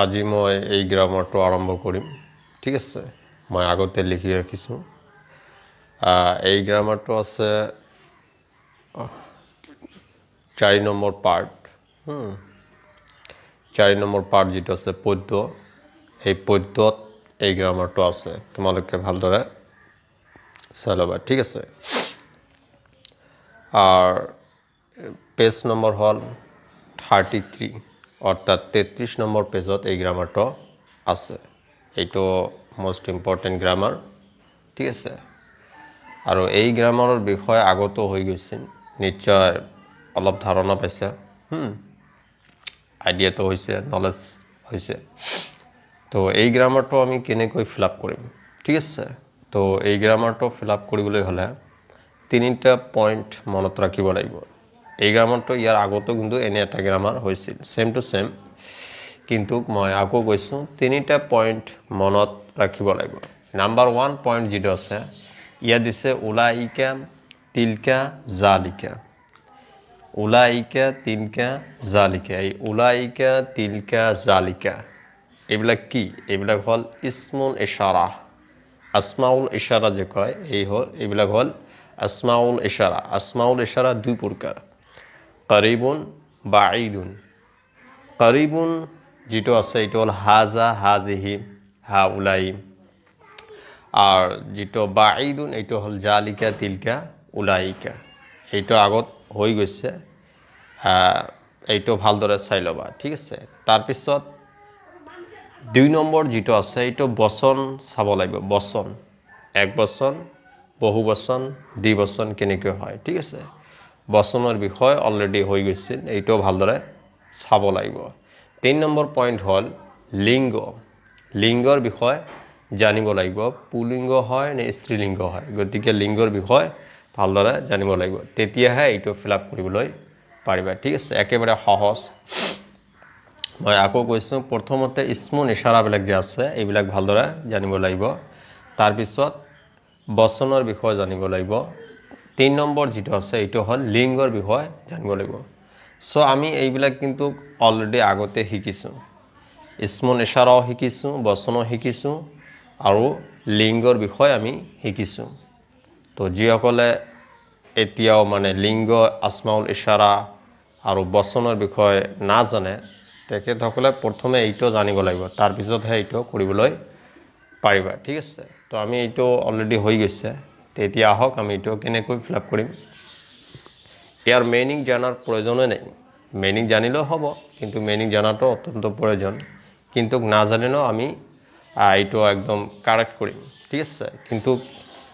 আজি মই এই গ্ৰামাৰটো আৰম্ভ কৰিম ঠিক আছে মই আগতে লিখি ৰাখিছোঁ এই গ্ৰামাৰটো আছে চাৰি নম্বৰ পাৰ্ট চাৰি নম্বৰ পাৰ্ট যিটো আছে পদ্য এই পদ্যত এই গ্ৰামাৰটো আছে তোমালোকে ভালদৰে চাই ল'বা ঠিক আছে আৰু পেজ নম্বৰ হ'ল থাৰ্টি থ্ৰী অর্থাৎ তেত্রিশ নম্বর পেজত এই গ্রামারটা আছে এইটো মোস্ট ইম্পর্টেন্ট গ্রামার ঠিক আছে আর এই গ্রামারের বিষয়ে আগত হয়ে গেছে নিশ্চয় অলপ ধারণা পাইছে হুম আইডিয়াতো হয়েছে নলেজ হয়েছে তো এই গ্রামারটা আমি কেনেক ফিল আপ করি ঠিক আছে তো এই গ্রামারটা ফিল আপ করবলে হলে তিনটা পয়েন্ট মনত রাখব লাগবে এই গ্ৰামাৰটো ইয়াৰ আগতো কিন্তু এনে এটা গ্ৰামাৰ হৈছিল ছেম টু ছেম কিন্তু মই আকৌ কৈছোঁ তিনিটা পইণ্ট মনত ৰাখিব লাগিব নাম্বাৰ ওৱান পইণ্ট যিটো আছে ইয়াত দিছে উলাইকা তিলকা জালিকা উলাইকা তিলকা জালিকা এই উলাইকা তিলকা জালিকা এইবিলাক কি এইবিলাক হ'ল ইছমুল ইশাৰা আসমাউল ইশাৰা যে কয় এই হ'ল এইবিলাক হ'ল আসমাউল ইশাৰা আসমাউল ইশাৰা দুই প্ৰকাৰ কৰিবন বা ঈদুন কৰিবন যিটো আছে এইটো হ'ল হা হাজিহি হা জিহি হা ওলাই আৰু যিটো বা ঈদুন এইটো হ'ল জালিকা তিলকা ওলাইকা সেইটো আগত হৈ গৈছে এইটো ভালদৰে চাই ল'বা ঠিক আছে তাৰপিছত দুই নম্বৰ যিটো আছে এইটো বচন চাব লাগিব বচন এক বচন বহু বচন বচন কেনেকৈ হয় ঠিক আছে বচনৰ বিষয় অলৰেডি হৈ গৈছিল এইটো ভালদৰে চাব লাগিব তিনি নম্বৰ পইণ্ট হ'ল লিংগ লিংগৰ বিষয়ে জানিব লাগিব পুলিংগ হয় নে স্ত্ৰীলিংগ হয় গতিকে লিংগৰ বিষয়ে ভালদৰে জানিব লাগিব তেতিয়াহে এইটো ফিল আপ কৰিবলৈ পাৰিবা ঠিক আছে একেবাৰে সহজ মই আকৌ কৈছোঁ প্ৰথমতে স্মোন ইচাৰাবিলাক যে আছে এইবিলাক ভালদৰে জানিব লাগিব তাৰপিছত বচনৰ বিষয়ে জানিব লাগিব তিনি নম্বৰ যিটো আছে এইটো হ'ল লিংগৰ বিষয়ে জানিব লাগিব চ' আমি এইবিলাক কিন্তু অলৰেডি আগতে শিকিছোঁ স্মন ইচাৰাও শিকিছোঁ বচনো শিকিছোঁ আৰু লিংগৰ বিষয়ে আমি শিকিছোঁ তো যিসকলে এতিয়াও মানে লিংগ আচমাউল ইচাৰা আৰু বচনৰ বিষয়ে নাজানে তেখেতসকলে প্ৰথমে এইটো জানিব লাগিব তাৰপিছতহে এইটো কৰিবলৈ পাৰিবা ঠিক আছে তো আমি এইটো অলৰেডি হৈ গৈছে तैयार हमको फिलप कर यार मेनिंग जाना प्रयोजन नहीं मेनिंग जान हम कि मेनिंग जाना तो अत्यंत प्रयोजन कितु नजान आम यू एकदम कारेक्ट कर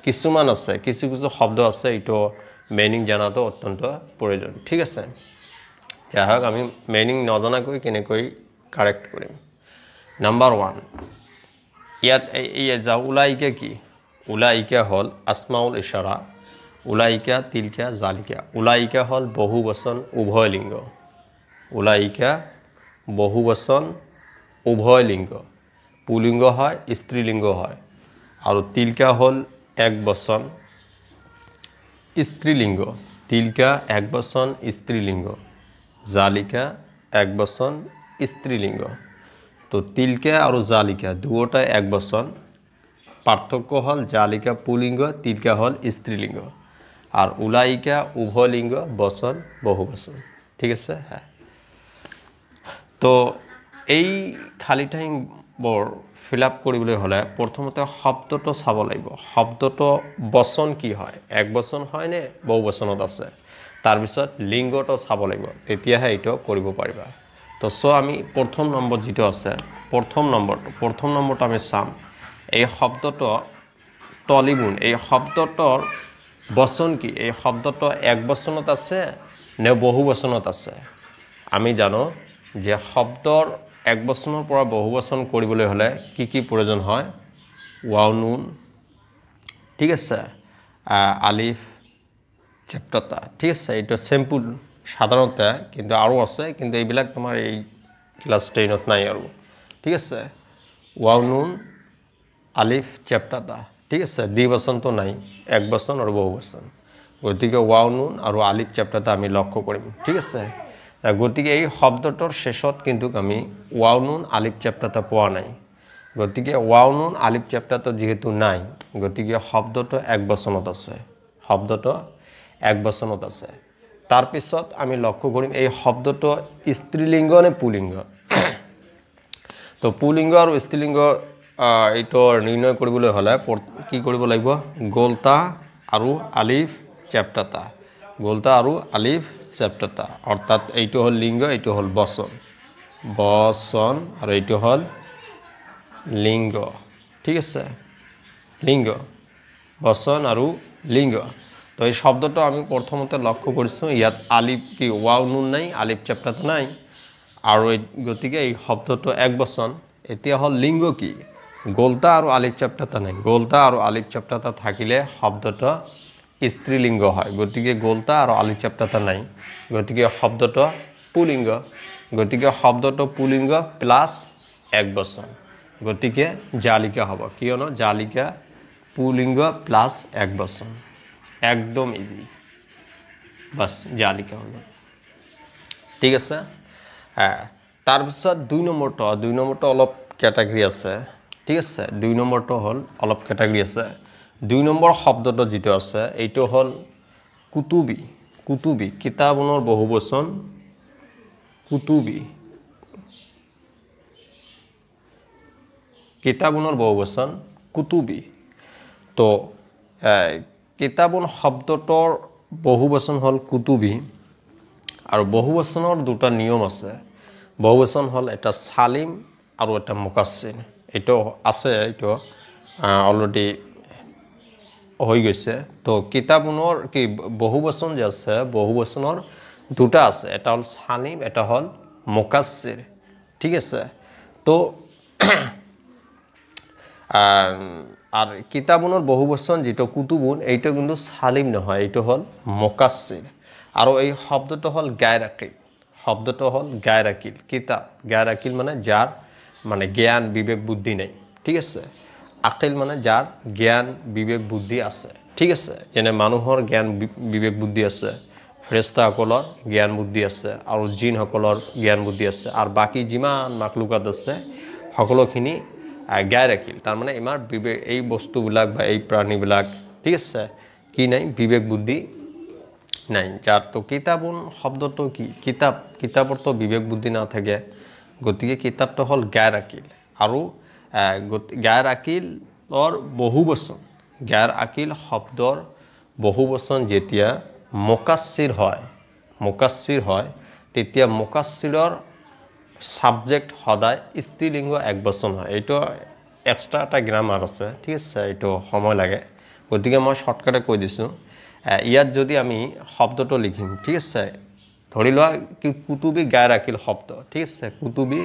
किसुमान आसे किसु किसु शब्द आसे यू मेनिंग जाना तो अत्यंत प्रयोजन ठीक है जैक आम मेनिंग नजानको केनेक कारेक्ट कर नम्बर वान इतना जा ऊल्के ওলাইকা হ'ল আচমাউল ইছাৰা ওলাইকা তিলকা জালিকা ওলাইকা হ'ল বহুবচন উভয় লিংগ ওলাইকা বহুবচন উভয় লিংগ পুলিংগ হয় স্ত্ৰীলিংগ হয় আৰু তিলকা হ'ল এক বচন স্ত্ৰীলিংগ তিলকা এক বচন স্ত্ৰীলিংগ জালিকা এক বচন স্ত্ৰীলিংগ তো তিলকা আৰু জালিকা দুয়োটাই এক বচন পার্থক্য হল জালিকা পুলিঙ্গ তীর্কা হল স্ত্রীলিঙ্গ আর উলাইকা উভলিঙ্গ বসন বহু বসন ঠিক আছে হ্যাঁ তো এই খালি ঠাইবোৰ ফিল আপ কৰিবলৈ হ'লে প্ৰথমতে শব্দটো চাব লাগিব শব্দটো বচন কি হয় এক বচন হয়নে বহু বচনত আছে তাৰপিছত লিংগটো চাব লাগিব তেতিয়াহে এইটো কৰিব পাৰিবা তো চ' আমি প্ৰথম নম্বৰ যিটো আছে প্ৰথম নম্বৰটো প্ৰথম নম্বৰটো আমি চাম এই শব্দটো টলিবুন এই শব্দটোৰ বচন কি এই শব্দটো এক বচনত আছে নে বহু বচনত আছে আমি জানো যে শব্দৰ এক বচনৰ পৰা বহু বচন কৰিবলৈ হ'লে কি কি প্ৰয়োজন হয় ৱাও নুন ঠিক আছে আলিফ চেপ্টাৰটা ঠিক আছে এইটো চেম্পুল সাধাৰণতে কিন্তু আৰু আছে কিন্তু এইবিলাক তোমাৰ এই ক্লাছ টেইনত নাই আৰু ঠিক আছে ৱাও নুন আলিফ দা ঠিক আছে দ্বিবসন তো নাই এক বসন আর বহু বসন গতিকে ওয়াও নুন আর আলিফ চ্যাপ্টারটা আমি লক্ষ্য কৰিম ঠিক আছে গতিকে এই শব্দটোৰ শেষত কিন্তু আমি ওয়াও নুন আলিফ চ্যাপ্টারটা পোৱা নাই গতিকে ওয়াও নুন আলিফ চ্যাপ্টারটো যিহেতু নাই গতিকে শব্দটো এক বচনত আছে শব্দটো এক বচনত আছে তাৰপিছত আমি লক্ষ্য কৰিম এই শব্দটো স্ত্ৰীলিংগ নে পুলিংগ তো পুলিংগ আৰু স্ত্ৰীলিংগ এইটোৰ নিৰ্ণয় কৰিবলৈ হ'লে কি কৰিব লাগিব গ'লটা আৰু আলিফ চেপ্টাটা গ'লটা আৰু আলিফ চেপ্টাটা অৰ্থাৎ এইটো হ'ল লিংগ এইটো হ'ল বচন বচন আৰু এইটো হ'ল লিংগ ঠিক আছে লিংগ বচন আৰু লিংগ তো এই শব্দটা আমি প্ৰথমতে লক্ষ্য কৰিছোঁ ইয়াত আলিফ কি ৱাও নুন নাই আলিফ চেপ্টাত নাই আৰু গতিকে এই শব্দটো এক বচন এতিয়া হ'ল লিংগ কি গোলতা আৰু আলিফ তা নাই গোলতা আৰু আলিফ চাপটাতা থাকিলে শব্দটো স্ত্ৰীলিংগ হয় গতিকে গোলতা আৰু আলিফ তা নাই গতিকে শব্দটো পুলিংগ গতিকে শব্দটো পুলিংগ প্লাছ এক বচন গতিকে জালিকা হ'ব কিয়নো জালিকা পুলিংগ প্লাছ এক বচন একদম ইজি বাস জালিকা হ'ব ঠিক আছে হ্যাঁ তাৰপিছত দুই নম্বৰটো দুই নম্বৰটো অলপ ক্যাটাগরি আছে ঠিক আছে দুই নম্বৰটো হ'ল অলপ কেটাগৰী আছে দুই নম্বৰ শব্দটো যিটো আছে এইটো হ'ল কুতুবি কুতুবি কিতাপনৰ বচন কুতুবি কিতাপনৰ বচন কুতুবি তো কিতাপন শব্দটোৰ বহু বচন হ'ল কুতুবি আৰু বহু বচনৰ দুটা নিয়ম আছে বহু বচন হ'ল এটা চালিম আৰু এটা মোকাচিন এইটো আছে এইটো অলৰেডি হৈ গৈছে তো কিতাপনৰ কি বহু বচন যে আছে বহু বচনৰ দুটা আছে এটা হ'ল চালিম এটা হ'ল মোকাচিৰ ঠিক আছে তো আর কিতাবুনের বহু বচন যেটা কুতুবুন এইটা কিন্তু সালিম নহয় এইটা হল মোকাসির আর এই শব্দটা হল আকিল শব্দটা হল গায়রাকিল কিতাব আকিল মানে যার মানে জ্ঞান বিবেক বুদ্ধি নেই ঠিক আছে আকিল মানে যার জ্ঞান বিবেক বুদ্ধি আছে ঠিক আছে যেনে মানুহৰ জ্ঞান বিবেক বুদ্ধি আছে ফ্ৰেষ্টাসকলৰ জ্ঞান বুদ্ধি আছে আৰু জিনসকলৰ জ্ঞান বুদ্ধি আছে আৰু বাকী যিমান মাকলুকাত আছে সকলোখিনি গাই ৰাখিল তাৰমানে ইমান বিবেক এই বস্তুবিলাক বা এই প্ৰাণীবিলাক ঠিক আছে কি নাই বিবেক বুদ্ধি নাই যাৰ তো কিতাপন শব্দটো কি কিতাপ কিতাপৰতো বিবেক বুদ্ধি নাথাকে গতিকে কিতাপটো হ'ল গ্যাৰ আকিল আৰু গ্যাৰ আকিলৰ বহু বচন গ্যাৰ আকিল শব্দৰ বহু বচন যেতিয়া মোকাচিৰ হয় মোকাচিৰ হয় তেতিয়া মোকাচিৰৰ ছাবজেক্ট সদায় স্ত্ৰীলিংগ এক বচন হয় এইটো এক্সট্ৰা এটা গ্ৰামাৰ আছে ঠিক আছে এইটো সময় লাগে গতিকে মই শ্বৰ্টকাটে কৈ দিছোঁ ইয়াত যদি আমি শব্দটো লিখিম ঠিক আছে ধৰি লোৱা কি কুতুবি গাৰ ৰাখিল শব্দ ঠিক আছে কুতুবী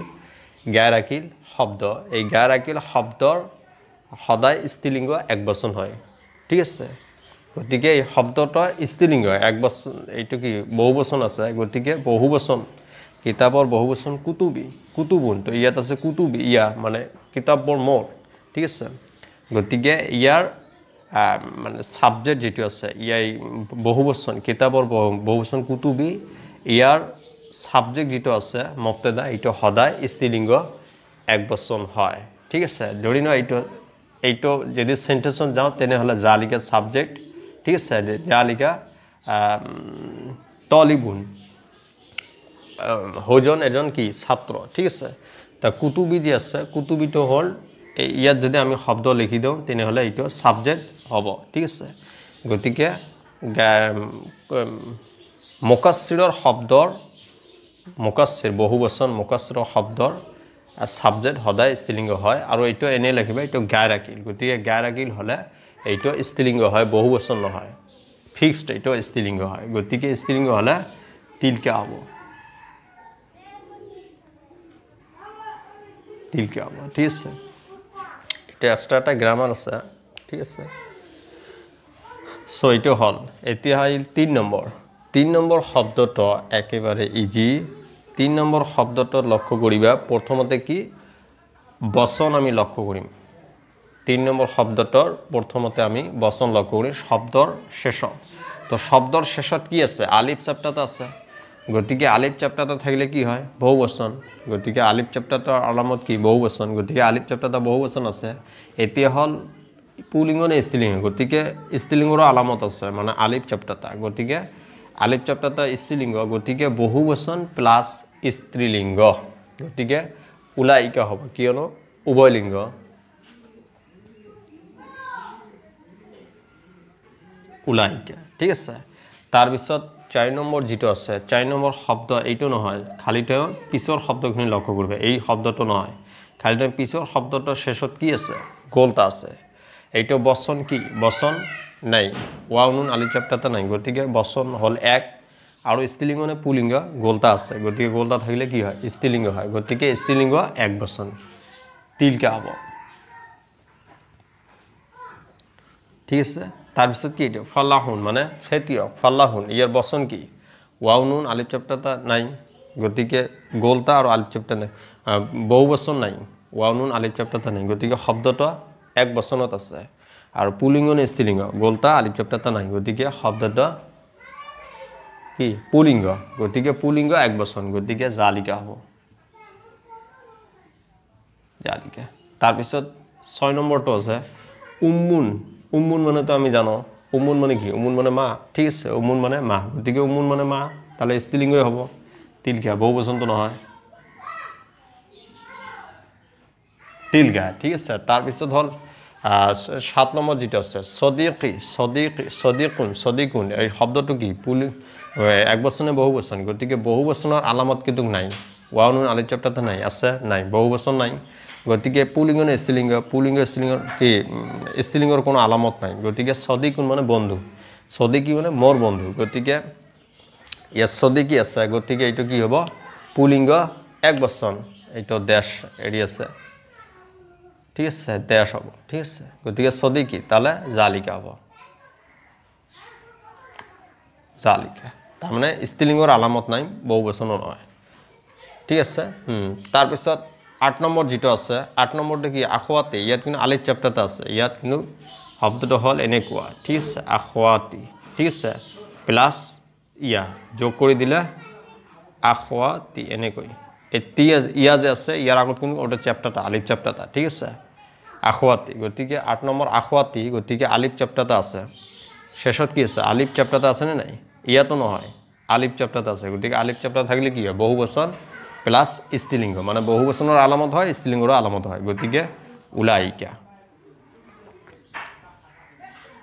গাৰ ৰাখিল শব্দ এই গাৰ ৰাখিল শব্দৰ সদায় স্ত্ৰীলিংগ এক বচন হয় ঠিক আছে গতিকে এই শব্দটো স্ত্ৰীলিংগ এক বচন এইটো কি বহু বচন আছে গতিকে বহু বচন কিতাপৰ বহু বহুবচন কুতুবী কুতুবনটো ইয়াত আছে কুতুবি ইয়াৰ মানে কিতাপবোৰ মোৰ ঠিক আছে গতিকে ইয়াৰ মানে ছাবজেক্ট যিটো আছে ইয়াই বহু বচন কিতাপৰ বহু বচন কুতুবী ইয়াৰ ছাবজেক্ট যিটো আছে মক্তদা এইটো সদায় স্ত্ৰীলিংগ এক বচন হয় ঠিক আছে ধৰি লোৱা এইটো এইটো যদি চেণ্টেঞ্চত যাওঁ তেনেহ'লে জালিকা লিখা ঠিক আছে জা লিখা হজন এজন কি ছাত্ৰ ঠিক আছে তা কুটুবি যি আছে কুটুবিটো হ'ল ইয়াত যদি আমি শব্দ লিখি দিওঁ তেনেহ'লে এইটো ছাবজেক্ট হ'ব ঠিক আছে গতিকে মোকাশ্ৰৰ শব্দৰ মোকাশ্ৰ বহুবচন মোকাশ্ৰৰ শব্দৰ ছাবজেক্ট সদায় স্ত্ৰীলিংগ হয় আৰু এইটো এনেই লাগিব এইটো গাই ৰাখিল গতিকে গাই ৰাখিল হ'লে এইটো স্ত্ৰীলিংগ হয় বহুবচন নহয় ফিক্সড এইটো স্ত্ৰীলিংগ হয় গতিকে স্ত্ৰীলিংগ হ'লে তিলকা হ'ব তিলকা হ'ব ঠিক আছে এতিয়া এক্সট্ৰা এটা গ্ৰামাৰ আছে ঠিক আছে চ' এইটো হ'ল এতিয়া আহিল তিনি নম্বৰ তিন নম্বর শব্দটা একেবারে ইজি তিন নম্বর শব্দটা লক্ষ্য করিবা প্রথমতে কি বচন আমি লক্ষ্য করিম তিন নম্বর শব্দটার প্রথমতে আমি বচন লক্ষ্য করি শব্দর শেষত তো শব্দর শেষত কি আছে আলিপ চাপটাতে আছে গতিকে আলিফ চাপটাতে থাকিলে কি হয় বহু বচন গতিকে আলিপ চাপটাটার আলামত কি বহু বচন গতিকে আলিফ চাপটাতে বহু বচন আছে এতিয়া হ'ল পুলিঙ্গ নে স্ত্রীলিঙ্গ গতিকে স্ত্রীলিঙ্গৰো আলামত আছে মানে আলিপ চাপটাটা গতিকে আলিপ চপ্তাত গতিকে বহু বচন প্লাছ স্ত্ৰীলিংগ গতিকে ওলাই ইক হব কিয়নো উভয় লিংগ ওলাই ঠিক আছে তাৰপিছত চাৰি নম্বৰ যিটো আছে চাৰি নম্বৰ শব্দ এইটো নহয় খালি তেওঁ পিছৰ শব্দখিনি লক্ষ্য কৰিব এই শব্দটো নহয় খালি তেওঁ পিছৰ শব্দটোৰ শেষত কি আছে গ'ল এটা আছে এইটো বচন কি বচন নাই ওয়া নুন আলি চাপটাতে নাই গতিকে বচন হ'ল এক আৰু স্ত্ৰীলিংগ নে পুলিংগ গোলতা আছে গতিকে গোলতা থাকিলে কি হয় স্ত্ৰীলিংগ হয় গতিকে স্ত্ৰীলিংগ এক বচন তিলকা হ'ব ঠিক আছে তাৰপিছত কি এইটো ফলাহুন মানে খেতিয়ক ফলাহুন ইয়াৰ বচন কি ওয়াও নুন আলিপ চেপ্টাটা নাই গতিকে গোলটা আৰু আলিপ চেপ্টা নাই বহু বচন নাই ওয়াও নুন আলিপ চেপ্টাটা নাই গতিকে শব্দটো এক বচনত আছে আৰু পুলিঙ্গ নে স্ত্রীলিঙ্গ গোলটা আলিপ চপ্তাটা নাই গতিকে শব্দটো কি পুলিংগ গতিকে পুলিংগ এক বচন গতিকে জালিকা হব জালিকা তাৰপিছত ছয় নম্বৰটো আছে উম্মুন উম্মুন মানে আমি জানো উমুন মানে কি উমুন মানে মা ঠিক আছে উমুন মানে মা গতিকে উমুন মানে মা তালে স্ত্রীলিঙ্গই হব তিলকা বহু বচনটো নহয় তিলকা ঠিক আছে তাৰপিছত হল সাত নম্বর যেটা আছে সদিকি সদিক সদিকুন সদিকুন এই শব্দটো কি পুলি এক বছর বহু বছর গতিকে বহু বচনৰ আলামত কিন্তু নাই ওয়াউনুন আলি চেপ্টাৰতে নাই আছে নাই বহু বছর নাই গতিকে পুলিঙ্গন স্ত্রীলিঙ্গ পুলিঙ্গ স্ত্রীলিঙ্গ কি স্ত্রীলিঙ্গর কোনো আলামত নাই গতিকে সদিকুন মানে বন্ধু সদিকি মানে মোৰ বন্ধু গতিকে ইয়াত সদিকি আছে গতিকে এইটো কি হ'ব পুলিঙ্গ এক বচন এইটো দেশ এড়ি আছে ঠিক আছে ড্যাশ হ'ব ঠিক আছে গতিকে যদি কি তাহলে জালিকা হ'ব জালিকা তাৰমানে ষ্টিলিঙৰ আলামত নাই বহু বচনো নহয় ঠিক আছে তাৰপিছত আঠ নম্বৰ যিটো আছে আঠ নম্বৰটো কি আখোৱাতি ইয়াত কিন্তু আলিত এটা আছে ইয়াত কিন্তু শব্দটো হ'ল এনেকুৱা ঠিক আছে আখোৱাতি ঠিক আছে প্লাছ ইয়া যোগ কৰি দিলে আখোৱাতি এনেকৈ টি ইয়া যে আছে ইয়াৰ আগত কোনো ওটা চেপ্টাৰটা আলিফ চেপ্টাৰটা ঠিক আছে আখোৱাতি গতিকে আঠ নম্বৰ আখোৱাতি গতিকে আলিফ চেপ্টাৰটা আছে শেষত কি আছে আলিফ চেপ্টাৰটা আছেনে নাই ইয়াতো নহয় আলিফ চেপ্টাৰটা আছে গতিকে আলিফ চেপ্টাৰ থাকিলে কি হয় বহু বচন প্লাছ স্ত্ৰীলিংগ মানে বহু বচনৰ আলামত হয় স্ত্ৰীলিংগৰো আলামত হয় গতিকে ওলাইকা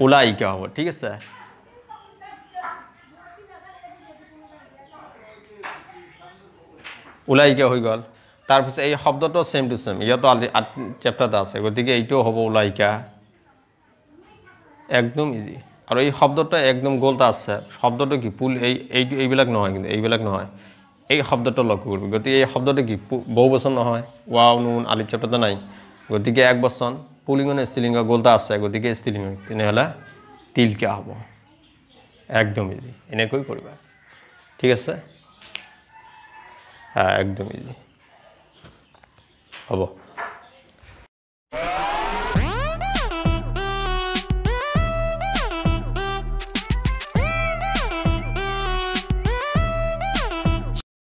ওলাইকা হ'ব ঠিক আছে ওলাই কে হৈ গ'ল তাৰপিছত এই শব্দটো ছেম টু চেম ইয়াতো চেপ্টাৰত আছে গতিকে এইটোও হ'ব ওলাইকা একদম ইজি আৰু এই শব্দটো একদম গ'ল গোল্ড আছে শব্দটো কি পুল এই এইটো এইবিলাক নহয় কিন্তু এইবিলাক নহয় এই শব্দটো লক্ষ্য কৰিব গতিকে এই শব্দটো কি বহু বচন নহয় ৱাও নুন আলি চেপ্টাৰতে নাই গতিকে এক বচন পুলিঙ পুলিঙনে ষ্টিলিঙৰ গোল্ড আছে গতিকে ষ্টিলিং তেনেহ'লে তিলকা হ'ব একদম ইজি এনেকৈ কৰিবা ঠিক আছে हाँ एकदम इजी हम